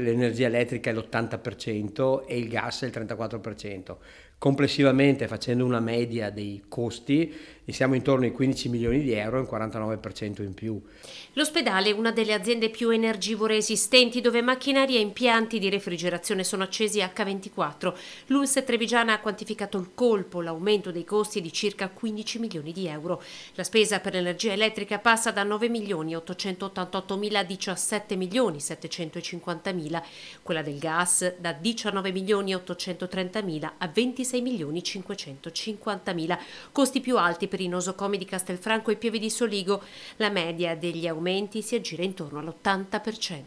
L'energia elettrica è l'80% e il gas è il 34%. Complessivamente, facendo una media dei costi, siamo intorno ai 15 milioni di euro, un 49% in più. L'ospedale è una delle aziende più energivore esistenti, dove macchinari e impianti di refrigerazione sono accesi H24. L'Ulse Trevigiana ha quantificato il colpo, l'aumento dei costi di circa 15 milioni di euro. La spesa per l'energia elettrica passa da 9 milioni 888 mila a 17 milioni 750 mila mila, quella del gas da 19 milioni 830 a 26.550.000, costi più alti per i nosocomi di Castelfranco e Pieve di Soligo. La media degli aumenti si aggira intorno all'80%.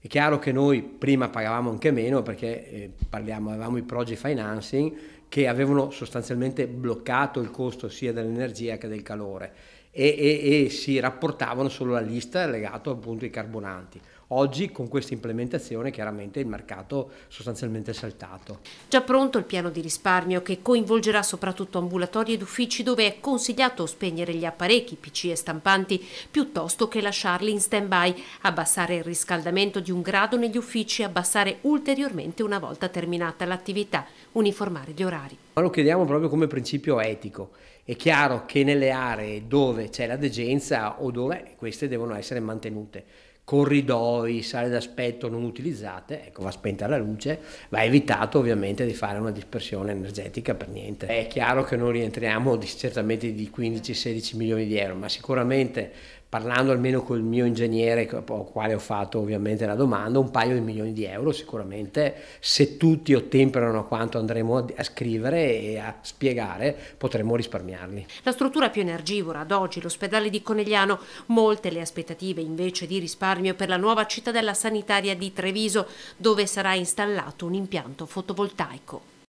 È chiaro che noi prima pagavamo anche meno perché eh, parliamo, avevamo i project financing che avevano sostanzialmente bloccato il costo sia dell'energia che del calore e, e, e si rapportavano solo la lista legata appunto ai carbonanti. Oggi con questa implementazione chiaramente il mercato sostanzialmente è saltato. Già pronto il piano di risparmio che coinvolgerà soprattutto ambulatori ed uffici dove è consigliato spegnere gli apparecchi, pc e stampanti piuttosto che lasciarli in stand-by, abbassare il riscaldamento di un grado negli uffici, abbassare ulteriormente una volta terminata l'attività, uniformare gli orari. Ma lo chiediamo proprio come principio etico. È chiaro che nelle aree dove c'è la degenza o dove queste devono essere mantenute corridoi, sale d'aspetto non utilizzate, ecco va spenta la luce, va evitato ovviamente di fare una dispersione energetica per niente. È chiaro che non rientriamo di, certamente di 15-16 milioni di euro, ma sicuramente parlando almeno col mio ingegnere, al quale ho fatto ovviamente la domanda, un paio di milioni di euro sicuramente, se tutti ottemperano a quanto andremo a scrivere e a spiegare, potremo risparmiarli. La struttura più energivora ad oggi, l'ospedale di Conegliano, molte le aspettative invece di risparmio per la nuova cittadella sanitaria di Treviso, dove sarà installato un impianto fotovoltaico.